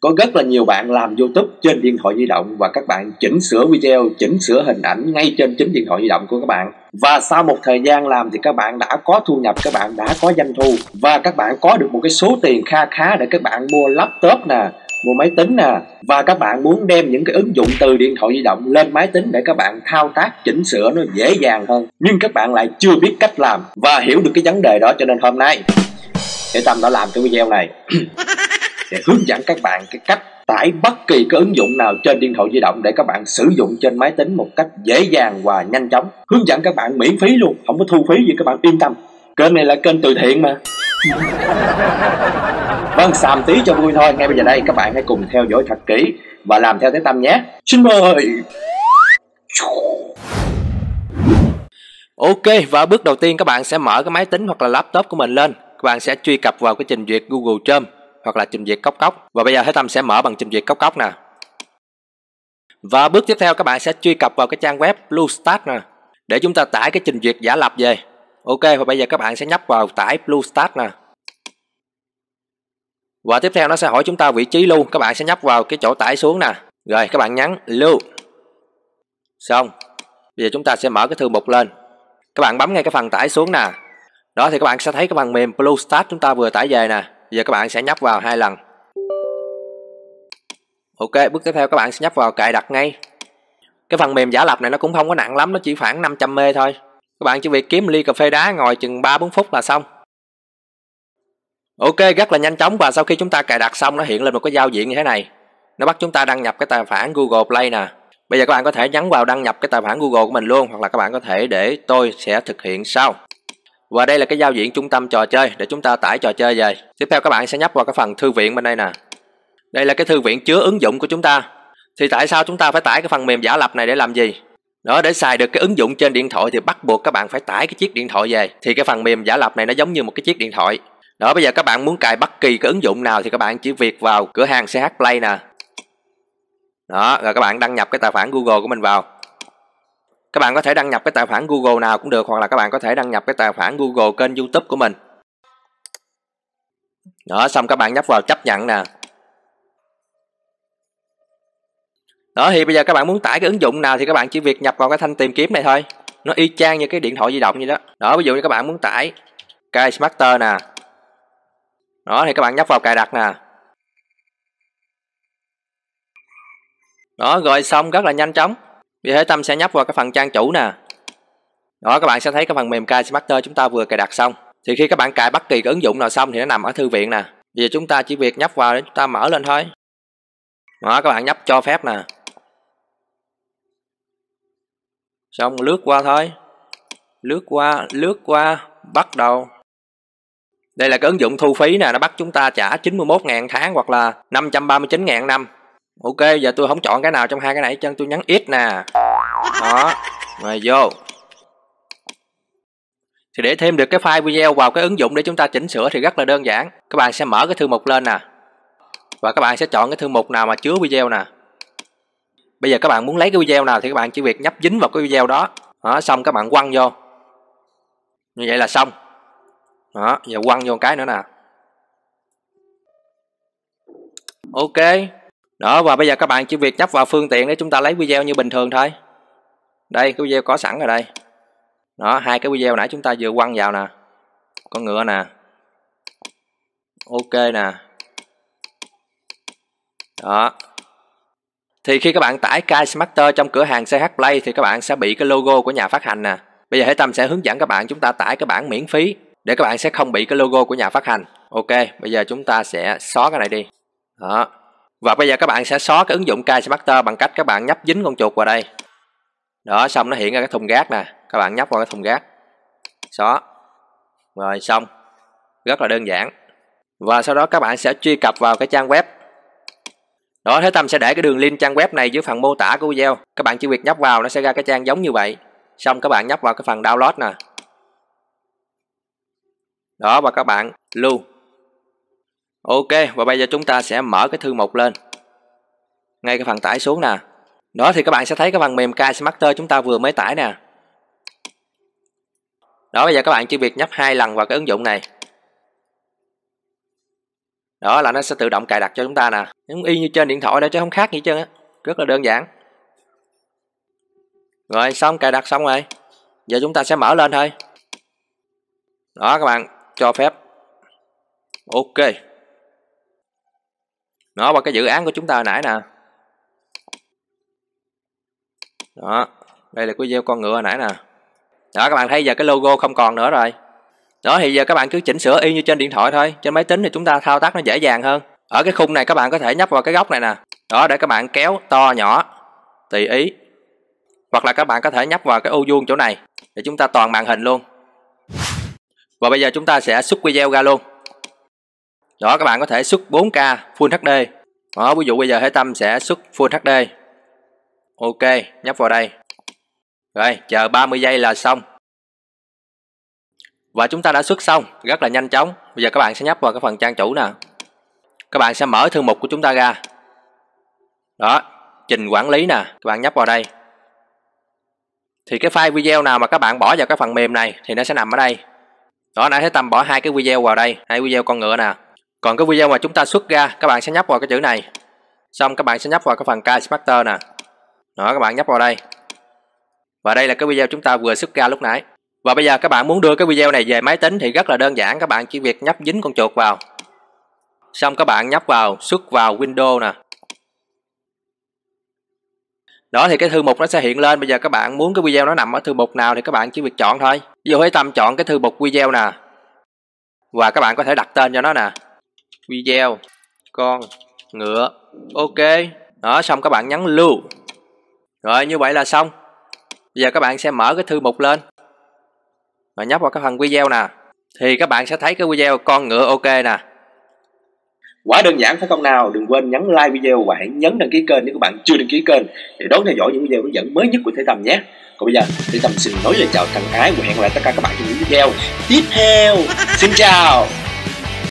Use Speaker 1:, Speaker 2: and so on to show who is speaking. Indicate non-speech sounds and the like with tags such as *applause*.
Speaker 1: có rất là nhiều bạn làm youtube trên điện thoại di động và các bạn chỉnh sửa video chỉnh sửa hình ảnh ngay trên chính điện thoại di động của các bạn và sau một thời gian làm thì các bạn đã có thu nhập các bạn đã có doanh thu và các bạn có được một cái số tiền kha khá để các bạn mua laptop nè mua máy tính nè và các bạn muốn đem những cái ứng dụng từ điện thoại di động lên máy tính để các bạn thao tác chỉnh sửa nó dễ dàng hơn nhưng các bạn lại chưa biết cách làm và hiểu được cái vấn đề đó cho nên hôm nay để tâm đã làm cái video này *clears throat* để hướng dẫn các bạn cái cách tải bất kỳ cái ứng dụng nào trên điện thoại di động để các bạn sử dụng trên máy tính một cách dễ dàng và nhanh chóng hướng dẫn các bạn miễn phí luôn không có thu phí gì các bạn yên tâm kênh này là kênh từ thiện mà *laughs* vâng xàm tí cho vui thôi ngay bây giờ đây các bạn hãy cùng theo dõi thật kỹ và làm theo tiếng tâm nhé xin mời ok và bước đầu tiên các bạn sẽ mở cái máy tính hoặc là laptop của mình lên các bạn sẽ truy cập vào cái trình duyệt google chrome hoặc là trình duyệt cốc cốc và bây giờ thế tâm sẽ mở bằng trình duyệt cốc cốc nè và bước tiếp theo các bạn sẽ truy cập vào cái trang web bluestart nè để chúng ta tải cái trình duyệt giả lập về ok và bây giờ các bạn sẽ nhấp vào tải bluestart nè và tiếp theo nó sẽ hỏi chúng ta vị trí lưu các bạn sẽ nhấp vào cái chỗ tải xuống nè rồi các bạn nhắn lưu xong bây giờ chúng ta sẽ mở cái thư mục lên các bạn bấm ngay cái phần tải xuống nè đó thì các bạn sẽ thấy cái phần mềm bluestart chúng ta vừa tải về nè giờ các bạn sẽ nhấp vào hai lần ok bước tiếp theo các bạn sẽ nhấp vào cài đặt ngay cái phần mềm giả lập này nó cũng không có nặng lắm nó chỉ khoảng 500 mê thôi các bạn chỉ việc kiếm ly cà phê đá ngồi chừng 3-4 phút là xong ok rất là nhanh chóng và sau khi chúng ta cài đặt xong nó hiện lên một cái giao diện như thế này nó bắt chúng ta đăng nhập cái tài khoản google play nè bây giờ các bạn có thể nhấn vào đăng nhập cái tài khoản google của mình luôn hoặc là các bạn có thể để tôi sẽ thực hiện sau và đây là cái giao diện trung tâm trò chơi để chúng ta tải trò chơi về tiếp theo các bạn sẽ nhấp vào cái phần thư viện bên đây nè đây là cái thư viện chứa ứng dụng của chúng ta thì tại sao chúng ta phải tải cái phần mềm giả lập này để làm gì đó để xài được cái ứng dụng trên điện thoại thì bắt buộc các bạn phải tải cái chiếc điện thoại về thì cái phần mềm giả lập này nó giống như một cái chiếc điện thoại đó bây giờ các bạn muốn cài bất kỳ cái ứng dụng nào thì các bạn chỉ việc vào cửa hàng ch play nè đó rồi các bạn đăng nhập cái tài khoản google của mình vào các bạn có thể đăng nhập cái tài khoản google nào cũng được hoặc là các bạn có thể đăng nhập cái tài khoản google kênh youtube của mình đó xong các bạn nhấp vào chấp nhận nè đó thì bây giờ các bạn muốn tải cái ứng dụng nào thì các bạn chỉ việc nhập vào cái thanh tìm kiếm này thôi nó y chang như cái điện thoại di động vậy đó đó ví dụ như các bạn muốn tải cái smarter nè đó thì các bạn nhấp vào cài đặt nè đó rồi xong rất là nhanh chóng vì thế tâm sẽ nhấp vào cái phần trang chủ nè đó các bạn sẽ thấy cái phần mềm KC Master chúng ta vừa cài đặt xong thì khi các bạn cài bất kỳ cái ứng dụng nào xong thì nó nằm ở thư viện nè giờ chúng ta chỉ việc nhấp vào để chúng ta mở lên thôi đó các bạn nhấp cho phép nè xong lướt qua thôi lướt qua lướt qua bắt đầu đây là cái ứng dụng thu phí nè nó bắt chúng ta trả 91 ngàn tháng hoặc là 539 ngàn năm ok giờ tôi không chọn cái nào trong hai cái này chân tôi nhắn ít nè đó rồi vô thì để thêm được cái file video vào cái ứng dụng để chúng ta chỉnh sửa thì rất là đơn giản các bạn sẽ mở cái thư mục lên nè và các bạn sẽ chọn cái thư mục nào mà chứa video nè bây giờ các bạn muốn lấy cái video nào thì các bạn chỉ việc nhấp dính vào cái video đó đó xong các bạn quăng vô như vậy là xong đó giờ quăng vô cái nữa nè ok đó và bây giờ các bạn chỉ việc nhấp vào phương tiện để chúng ta lấy video như bình thường thôi đây cái video có sẵn rồi đây đó hai cái video nãy chúng ta vừa quăng vào nè con ngựa nè ok nè đó thì khi các bạn tải KaiSmarter trong cửa hàng CH Play thì các bạn sẽ bị cái logo của nhà phát hành nè bây giờ Thế Tâm sẽ hướng dẫn các bạn chúng ta tải cái bản miễn phí để các bạn sẽ không bị cái logo của nhà phát hành ok bây giờ chúng ta sẽ xóa cái này đi đó và bây giờ các bạn sẽ xóa cái ứng dụng Kai Smarter bằng cách các bạn nhấp dính con chuột vào đây đó xong nó hiện ra cái thùng gác nè các bạn nhấp vào cái thùng gác xóa rồi xong rất là đơn giản và sau đó các bạn sẽ truy cập vào cái trang web đó thế tâm sẽ để cái đường link trang web này dưới phần mô tả của video các bạn chỉ việc nhấp vào nó sẽ ra cái trang giống như vậy xong các bạn nhấp vào cái phần download nè đó và các bạn lưu ok và bây giờ chúng ta sẽ mở cái thư mục lên ngay cái phần tải xuống nè đó thì các bạn sẽ thấy cái phần mềm Kai Smarter chúng ta vừa mới tải nè đó bây giờ các bạn chỉ việc nhấp hai lần vào cái ứng dụng này đó là nó sẽ tự động cài đặt cho chúng ta nè giống y như trên điện thoại đó chứ không khác gì chứ. rất là đơn giản rồi xong cài đặt xong rồi giờ chúng ta sẽ mở lên thôi đó các bạn cho phép ok nó qua cái dự án của chúng ta nãy nè đó đây là cái video con ngựa nãy nè đó các bạn thấy giờ cái logo không còn nữa rồi đó thì giờ các bạn cứ chỉnh sửa y như trên điện thoại thôi trên máy tính thì chúng ta thao tác nó dễ dàng hơn ở cái khung này các bạn có thể nhấp vào cái góc này nè đó để các bạn kéo to nhỏ tùy ý hoặc là các bạn có thể nhấp vào cái ô vuông chỗ này để chúng ta toàn màn hình luôn và bây giờ chúng ta sẽ xuất video ra luôn đó các bạn có thể xuất 4K Full HD đó ví dụ bây giờ Thế Tâm sẽ xuất Full HD ok nhấp vào đây rồi chờ 30 giây là xong và chúng ta đã xuất xong rất là nhanh chóng bây giờ các bạn sẽ nhấp vào cái phần trang chủ nè các bạn sẽ mở thư mục của chúng ta ra đó trình quản lý nè các bạn nhấp vào đây thì cái file video nào mà các bạn bỏ vào cái phần mềm này thì nó sẽ nằm ở đây đó nãy thấy tâm bỏ hai cái video vào đây hai video con ngựa nè còn cái video mà chúng ta xuất ra các bạn sẽ nhấp vào cái chữ này xong các bạn sẽ nhấp vào cái phần k smarter nè đó các bạn nhấp vào đây và đây là cái video chúng ta vừa xuất ra lúc nãy và bây giờ các bạn muốn đưa cái video này về máy tính thì rất là đơn giản các bạn chỉ việc nhấp dính con chuột vào xong các bạn nhấp vào xuất vào windows nè đó thì cái thư mục nó sẽ hiện lên bây giờ các bạn muốn cái video nó nằm ở thư mục nào thì các bạn chỉ việc chọn thôi ví dụ hãy tâm chọn cái thư mục video nè và các bạn có thể đặt tên cho nó nè video con ngựa ok đó xong các bạn nhấn lưu rồi như vậy là xong Bây giờ các bạn sẽ mở cái thư mục lên và nhấp vào cái phần video nè thì các bạn sẽ thấy cái video con ngựa ok nè quá đơn giản phải không nào đừng quên nhấn like video và hãy nhấn đăng ký kênh nếu các bạn chưa đăng ký kênh để đón theo dõi những video hướng dẫn mới nhất của thể Tầm nhé còn bây giờ thể Tầm xin nói lời chào thân ái và hẹn gặp lại tất cả các bạn trong những video tiếp theo xin chào